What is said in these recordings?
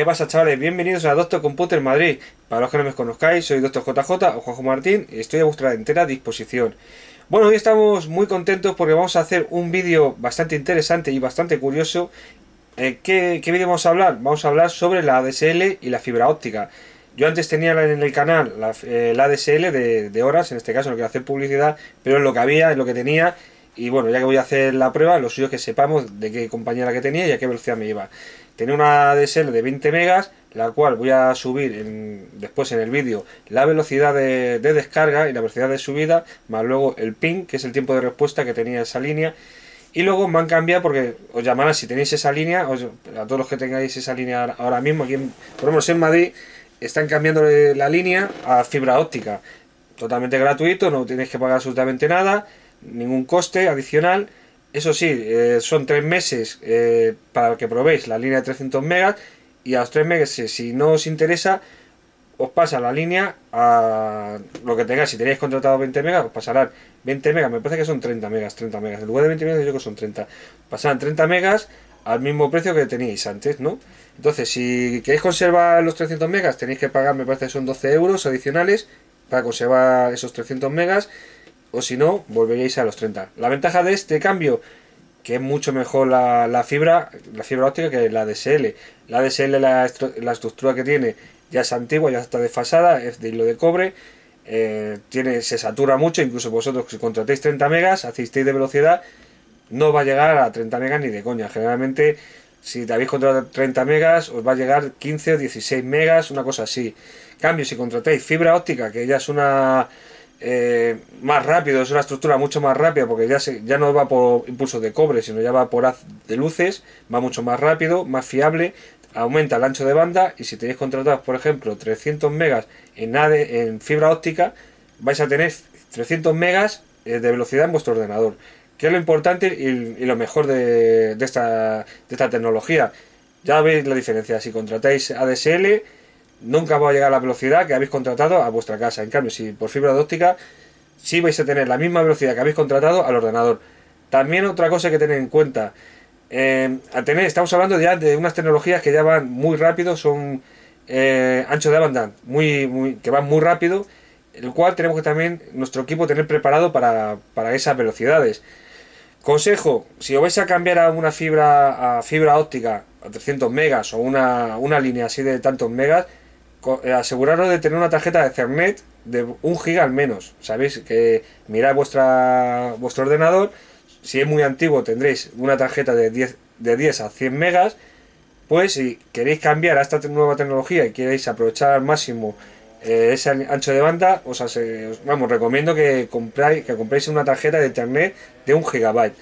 ¿Qué pasa, chavales? Bienvenidos a Doctor Computer Madrid. Para los que no me conozcáis, soy Doctor JJ o Juanjo Martín y estoy a vuestra entera disposición. Bueno, hoy estamos muy contentos porque vamos a hacer un vídeo bastante interesante y bastante curioso. Eh, ¿Qué, vídeo vamos a hablar? Vamos a hablar sobre la ADSL y la fibra óptica. Yo antes tenía en el canal la, eh, ADSL de, de, horas, en este caso no quiero hacer publicidad, pero es lo que había, es lo que tenía y bueno, ya que voy a hacer la prueba, lo suyo es que sepamos de qué la que tenía y a qué velocidad me iba. Tenía una DSL de 20 megas, la cual voy a subir después en el vídeo la velocidad de, descarga y la velocidad de subida, más luego el ping, que es el tiempo de respuesta que tenía esa línea. Y luego me han cambiado porque os llamarán si tenéis esa línea, a todos los que tengáis esa línea ahora mismo, aquí por lo en Madrid, están cambiando la línea a fibra óptica. Totalmente gratuito, no tenéis que pagar absolutamente nada ningún coste adicional. Eso sí, eh, son tres meses eh, para que probéis la línea de 300 megas y a los tres meses, si no os interesa, os pasa la línea a lo que tengáis. Si tenéis contratado 20 megas, os pasarán 20 megas. Me parece que son 30 megas, 30 megas. En lugar de 20 megas, yo creo que son 30. Pasarán 30 megas al mismo precio que teníais antes, ¿no? Entonces, si queréis conservar los 300 megas, tenéis que pagar, me parece que son 12 euros adicionales para conservar esos 300 megas o si no, volveríais a los 30. La ventaja de este cambio, que es mucho mejor la, la fibra, la fibra óptica que la DSL. La DSL, la, estructura que tiene, ya es antigua, ya está desfasada, es de hilo de cobre, eh, tiene, se satura mucho, incluso vosotros si contratéis 30 megas, hacéis de velocidad, no va a llegar a 30 megas ni de coña. Generalmente, si te habéis contratado 30 megas, os va a llegar 15 o 16 megas, una cosa así. Cambio, si contratáis fibra óptica, que ya es una eh, más rápido, es una estructura mucho más rápida porque ya, se, ya no va por impulsos de cobre, sino ya va por haz de luces, va mucho más rápido, más fiable, aumenta el ancho de banda y si tenéis contratados, por ejemplo, 300 megas en, AD en fibra óptica, vais a tener 300 megas eh, de velocidad en vuestro ordenador, que es lo importante y, lo mejor de, de, esta, de esta tecnología. Ya veis la diferencia, si contratáis ADSL, nunca va a llegar a la velocidad que habéis contratado a vuestra casa. En cambio, si por fibra óptica, sí vais a tener la misma velocidad que habéis contratado al ordenador. También otra cosa que tener en cuenta, eh, a tener, estamos hablando ya de unas tecnologías que ya van muy rápido, son eh, ancho de banda, muy, muy, que van muy rápido, el cual tenemos que también nuestro equipo tener preparado para, para esas velocidades. Consejo, si os vais a cambiar a una fibra fibra óptica a 300 megas o una, una línea así de tantos megas, eh, aseguraros de tener una tarjeta de Ethernet de un giga al menos. Sabéis que mirad vuestra, vuestro ordenador. Si es muy antiguo tendréis una tarjeta de 10, de 10 a 100 megas. Pues si queréis cambiar a esta nueva tecnología y queréis aprovechar al máximo eh, ese ancho de banda, os, vamos, recomiendo que compráis, que compréis una tarjeta de Ethernet de un gigabyte.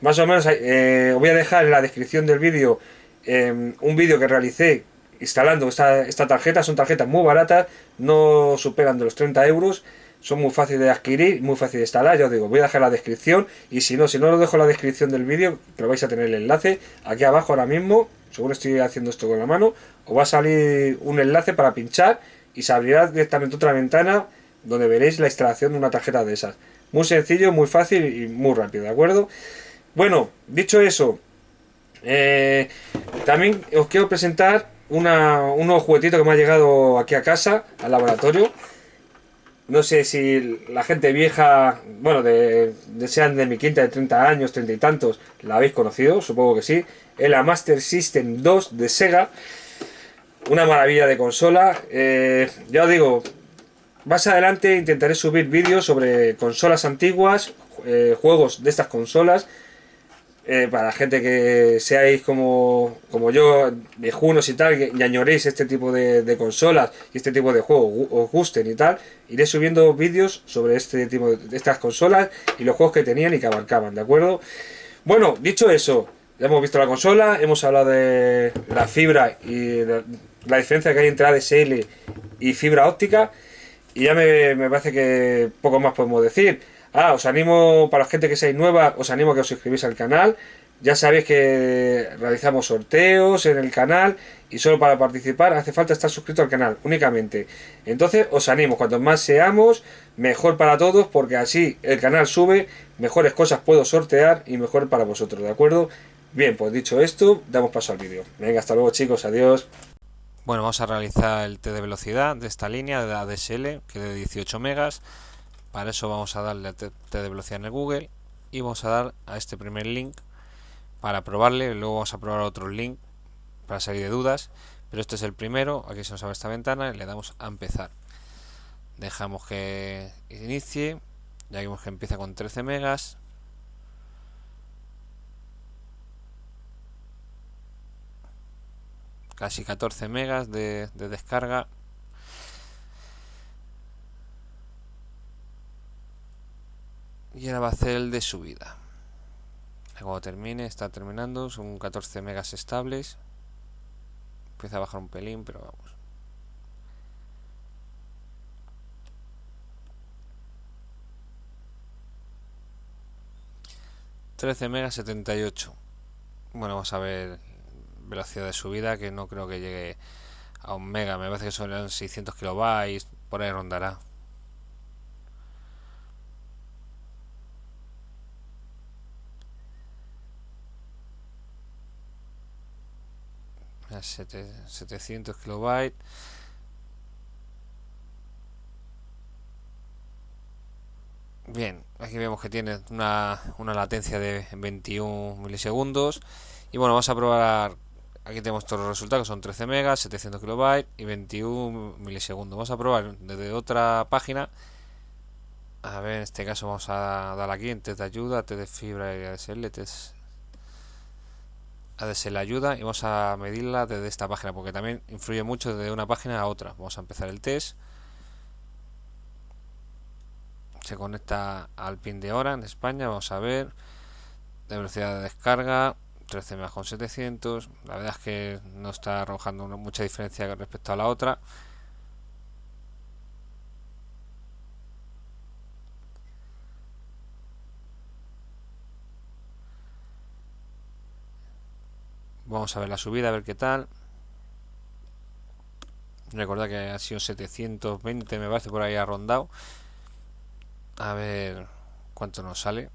Más o menos, eh, os voy a dejar en la descripción del vídeo em, un vídeo que realicé instalando esta, tarjeta. Son tarjetas muy baratas, no superan de los 30 euros son muy fáciles de adquirir, muy fácil de instalar, ya os digo, voy a dejar la descripción y si no, si no lo dejo la descripción del vídeo, que vais a tener el enlace, aquí abajo ahora mismo, según estoy haciendo esto con la mano, os va a salir un enlace para pinchar y se abrirá directamente otra ventana donde veréis la instalación de una tarjeta de esas. Muy sencillo, muy fácil y muy rápido, ¿de acuerdo? Bueno, dicho eso, eh, también os quiero presentar un juguetito que me ha llegado aquí a casa, al laboratorio. No sé si la gente vieja, bueno, de, sean de mi quinta de 30 años, 30 y tantos, la habéis conocido, supongo que sí. Es la Master System 2 de Sega. Una maravilla de consola. Eh, ya os digo, más adelante intentaré subir vídeos sobre consolas antiguas, eh, juegos de estas consolas eh, para la gente que seáis como, como yo, viejunos y tal, y añoréis este tipo de, consolas y este tipo de juegos, os gusten y tal, iré subiendo vídeos sobre este tipo de estas consolas y los juegos que tenían y que abarcaban, ¿de acuerdo? Bueno, dicho eso, ya hemos visto la consola, hemos hablado de la fibra y la, diferencia que hay entre ADSL y fibra óptica, y ya me, me parece que poco más podemos decir. Ah, os animo, para la gente que seáis nueva, os animo a que os suscribáis al canal. Ya sabéis que realizamos sorteos en el canal y solo para participar hace falta estar suscrito al canal únicamente. Entonces os animo, cuanto más seamos, mejor para todos porque así el canal sube, mejores cosas puedo sortear y mejor para vosotros, ¿de acuerdo? Bien, pues dicho esto, damos paso al vídeo. Venga, hasta luego chicos, adiós. Bueno, vamos a realizar el test de velocidad de esta línea de ADSL que es de 18 megas. Para eso vamos a darle a T de velocidad en el Google y vamos a dar a este primer link para probarle. Luego vamos a probar otro link para salir de dudas. Pero este es el primero. Aquí se nos abre esta ventana y le damos a empezar. Dejamos que inicie. Ya vimos que empieza con 13 megas. Casi 14 megas de descarga. y ahora va a ser el de subida cuando termine, está terminando, son 14 megas estables. Empieza a bajar un pelín, pero vamos. ...13 megas 78... ...bueno, vamos a ver... ...velocidad de subida... ...que no creo que llegue... ...a un mega... ...me parece que son 600 kilobytes... ...por ahí rondará... 700 kilobytes bien aquí vemos que tiene una, una latencia de 21 milisegundos y bueno vamos a probar aquí tenemos todos los resultados son 13 megas 700 kilobytes y 21 milisegundos vamos a probar desde otra página a ver en este caso vamos a dar aquí en test de ayuda test de fibra y ADSL test a la ayuda y vamos a medirla desde esta página porque también influye mucho desde una página a otra. Vamos a empezar el test. Se conecta al pin de hora en España, vamos a ver. La velocidad de descarga, 13 con 700. La verdad es que no está arrojando mucha diferencia respecto a la otra. Vamos a ver la subida, a ver qué tal. Recordad que ha sido 720, me parece, por ahí ha rondado A ver cuánto nos sale.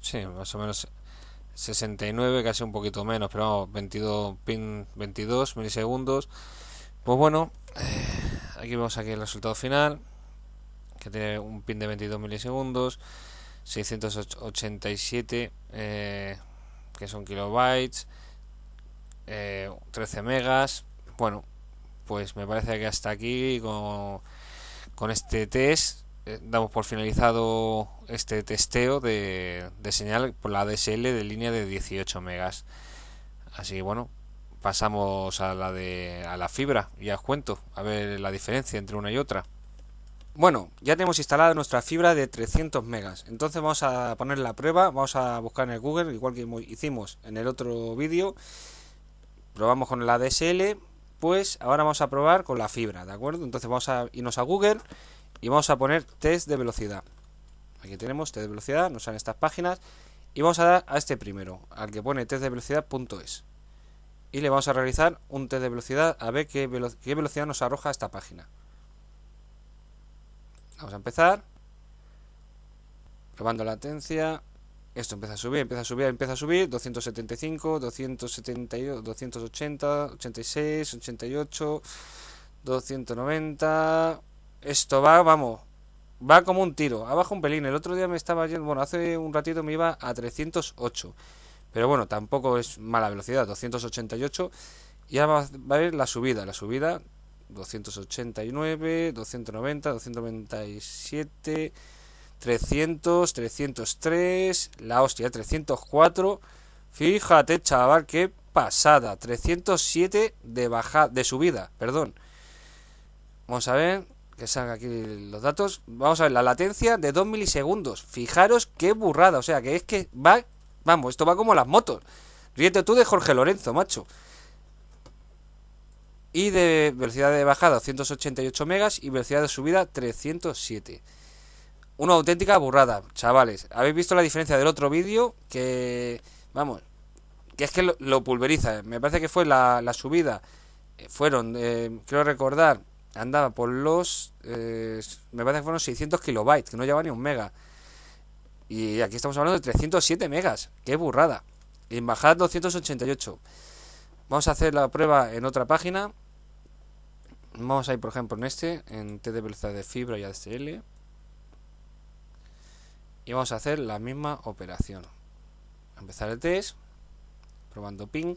Sí, más o menos 69, casi un poquito menos, pero 22, pin 22 milisegundos. Pues bueno, eh, aquí vemos aquí el resultado final, que tiene un pin de 22 milisegundos, 687, eh, que son kilobytes, 13 eh, megas. Bueno, pues me parece que hasta aquí con, con este test eh, damos por finalizado este testeo de, señal por la DSL de línea de 18 megas. Así que bueno, pasamos a la de a la fibra y os cuento a ver la diferencia entre una y otra. Bueno, ya tenemos instalada nuestra fibra de 300 megas. Entonces vamos a poner la prueba, vamos a buscar en el Google, igual que hicimos en el otro vídeo. Probamos con la DSL pues ahora vamos a probar con la fibra, ¿de acuerdo? Entonces vamos a irnos a Google y vamos a poner test de velocidad. Aquí tenemos test de velocidad, nos dan estas páginas y vamos a dar a este primero, al que pone test de velocidad.es. Y le vamos a realizar un test de velocidad a ver qué, qué velocidad nos arroja esta página. Vamos a empezar. Probando latencia. Esto empieza a subir, empieza a subir, empieza a subir. 275, 272, 280, 86, 88, 290 esto va, vamos, va como un tiro, abajo un pelín. El otro día me estaba yendo, bueno, hace un ratito me iba a 308, pero bueno, tampoco es mala velocidad, 288. Y ahora va a ver la subida, la subida 289, 290, 297, 300, 303, la hostia, 304. Fíjate, chaval, qué pasada, 307 de baja de subida, perdón. Vamos a ver, que aquí los datos. Vamos a ver, la latencia de 2 milisegundos. Fijaros qué burrada. O sea, que es que va. Vamos, esto va como las motos. Ríete tú de Jorge Lorenzo, macho. Y de velocidad de bajada 288 megas y velocidad de subida 307. Una auténtica burrada, chavales. Habéis visto la diferencia del otro vídeo que... Vamos, que es que lo, pulveriza. Me parece que fue la, la subida. Eh, fueron, quiero eh, creo recordar, andaba por los, eh, me parece que fueron 600 kilobytes, que no lleva ni un mega. Y aquí estamos hablando de 307 megas, qué burrada. Y en bajada 288. Vamos a hacer la prueba en otra página. Vamos a ir, por ejemplo, en este, en T de velocidad de fibra y ADSL. Y vamos a hacer la misma operación. Empezar el test, probando ping.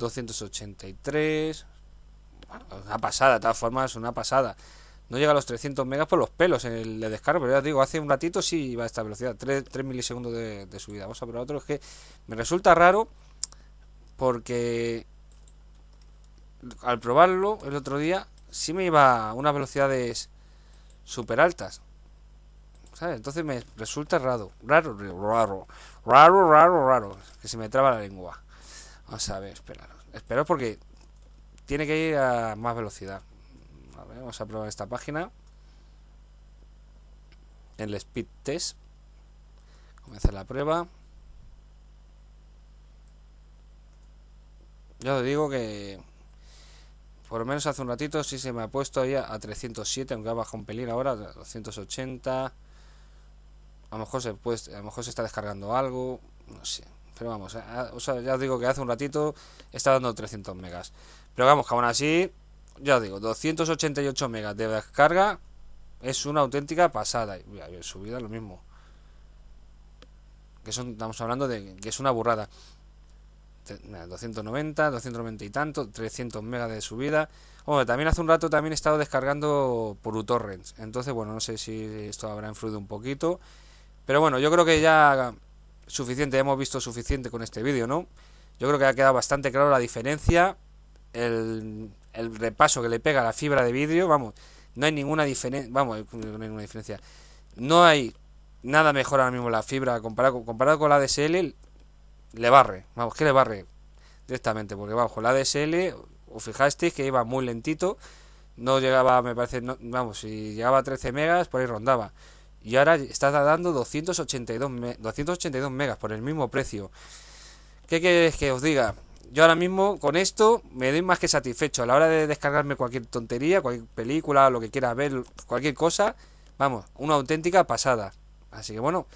283. Una pasada, de todas formas, una pasada. No llega a los 300 megas por los pelos en el pero ya os digo, hace un ratito sí iba a esta velocidad, 3, milisegundos de, subida. Vamos a probar otro, es que me resulta raro porque al probarlo el otro día sí me iba a unas velocidades súper altas. Entonces me resulta raro, raro, raro, raro, raro, que se me traba la lengua. Vamos a ver, esperaros. Espero porque tiene que ir a más velocidad. vamos a probar esta página. El speed test. Comienza la prueba. yo os digo que por lo menos hace un ratito sí se me ha puesto ya a 307, aunque ha bajado un pelín ahora, a 280. A lo mejor se puede, a lo mejor se está descargando algo, no sé. Pero vamos, ya os digo que hace un ratito está dando 300 megas. Pero vamos, que aún así, ya os digo, 288 megas de descarga es una auténtica pasada. Y subida lo mismo. Que son, estamos hablando de que es una burrada. 290, 290 y tanto, 300 megas de subida. Bueno, también hace un rato también he estado descargando por uTorrents. Entonces, bueno, no sé si esto habrá influido un poquito. Pero bueno, yo creo que ya suficiente, hemos visto suficiente con este vídeo, ¿no? Yo creo que ha quedado bastante claro la diferencia, el, el repaso que le pega a la fibra de vidrio, vamos, no hay ninguna diferencia, vamos, no hay ninguna diferencia. No hay nada mejor ahora mismo la fibra comparado con, comparado con la DSL, le barre, vamos, que le barre directamente, porque vamos, con la DSL, o fijasteis que iba muy lentito, no llegaba, me parece, vamos, si llegaba a 13 megas, por ahí rondaba y ahora está dando 282, 282 megas por el mismo precio. ¿Qué queréis que os diga? Yo ahora mismo con esto me doy más que satisfecho. A la hora de descargarme cualquier tontería, cualquier película, lo que quiera ver, cualquier cosa, vamos, una auténtica pasada. Así que bueno,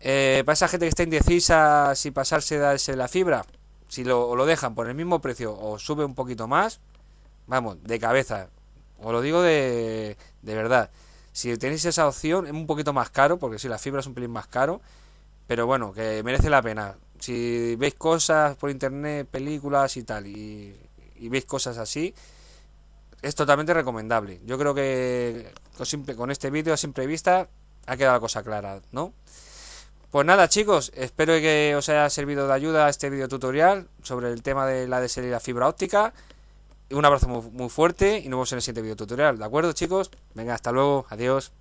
eh, para esa gente que está indecisa si pasarse darse la fibra, si lo, lo dejan por el mismo precio o sube un poquito más, vamos, de cabeza. Os lo digo de, de verdad. Si tenéis esa opción, es un poquito más caro, porque si sí, la fibra es un pelín más caro, pero bueno, que merece la pena. Si veis cosas por internet, películas y tal, y, veis cosas así, es totalmente recomendable. Yo creo que con, este vídeo a simple vista ha quedado la cosa clara, ¿no? Pues nada chicos, espero que os haya servido de ayuda este vídeo tutorial sobre el tema de la desherida fibra óptica. Un abrazo muy, fuerte y nos vemos en el siguiente video tutorial. ¿De acuerdo, chicos? Venga, hasta luego. Adiós.